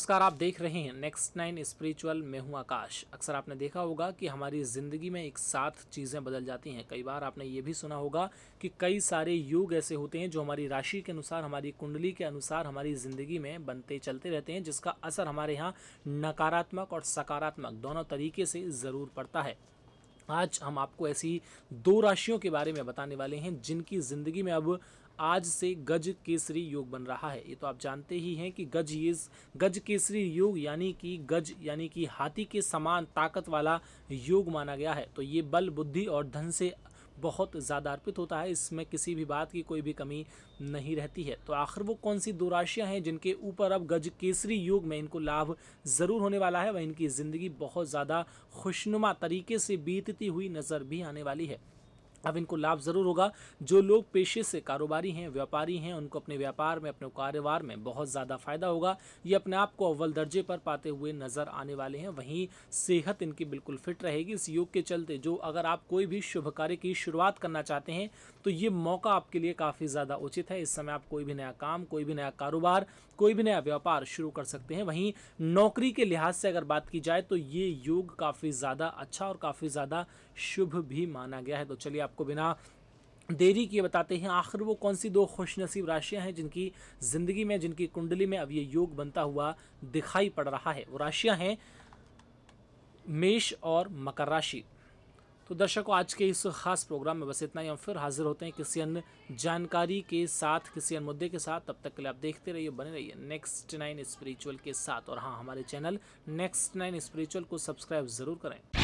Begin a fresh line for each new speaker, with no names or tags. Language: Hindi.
नमस्कार आप देख रहे हैं नेक्स्ट नाइन स्पिरिचुअल मैं हूं आकाश अक्सर आपने देखा होगा कि हमारी ज़िंदगी में एक साथ चीज़ें बदल जाती हैं कई बार आपने ये भी सुना होगा कि कई सारे योग ऐसे होते हैं जो हमारी राशि के अनुसार हमारी कुंडली के अनुसार हमारी ज़िंदगी में बनते चलते रहते हैं जिसका असर हमारे यहाँ नकारात्मक और सकारात्मक दोनों तरीके से ज़रूर पड़ता है आज हम आपको ऐसी दो राशियों के बारे में बताने वाले हैं जिनकी ज़िंदगी में अब आज से गज केसरी योग बन रहा है ये तो आप जानते ही हैं कि गज ये गज केसरी योग यानी कि गज यानी कि हाथी के समान ताकत वाला योग माना गया है तो ये बल बुद्धि और धन से बहुत ज़्यादा अर्पित होता है इसमें किसी भी बात की कोई भी कमी नहीं रहती है तो आखिर वो कौन सी दो राशियाँ हैं जिनके ऊपर अब गज केसरी योग में इनको लाभ ज़रूर होने वाला है वह इनकी ज़िंदगी बहुत ज़्यादा खुशनुमा तरीके से बीतती हुई नज़र भी आने वाली है अब इनको लाभ ज़रूर होगा जो लोग पेशे से कारोबारी हैं व्यापारी हैं उनको अपने व्यापार में अपने कारोबार में बहुत ज़्यादा फ़ायदा होगा ये अपने आप को अव्वल दर्जे पर पाते हुए नज़र आने वाले हैं वहीं सेहत इनकी बिल्कुल फिट रहेगी इस योग के चलते जो अगर आप कोई भी शुभ कार्य की शुरुआत करना चाहते हैं तो ये मौका आपके लिए काफ़ी ज़्यादा उचित है इस समय आप कोई भी नया काम कोई भी नया कारोबार कोई भी नया व्यापार शुरू कर सकते हैं वहीं नौकरी के लिहाज से अगर बात की जाए तो ये योग काफ़ी ज़्यादा अच्छा और काफ़ी ज़्यादा शुभ भी माना गया है तो चलिए आपको बिना देरी किए बताते हैं आखिर वो कौन सी दो खुशनसीब राशियां हैं जिनकी ज़िंदगी में जिनकी कुंडली में अब ये योग बनता हुआ दिखाई पड़ रहा है वो राशियां हैं मेष और मकर राशि तो दर्शकों आज के इस खास प्रोग्राम में बस इतना ही हम फिर हाजिर होते हैं किसी अन्य जानकारी के साथ किसी अन्य मुद्दे के साथ तब तक के लिए आप देखते रहिए बने रहिए नेक्स्ट नाइन स्पिरिचुअल के साथ और हाँ हमारे चैनल नेक्स्ट नाइन स्पिरिचुअल को सब्सक्राइब ज़रूर करें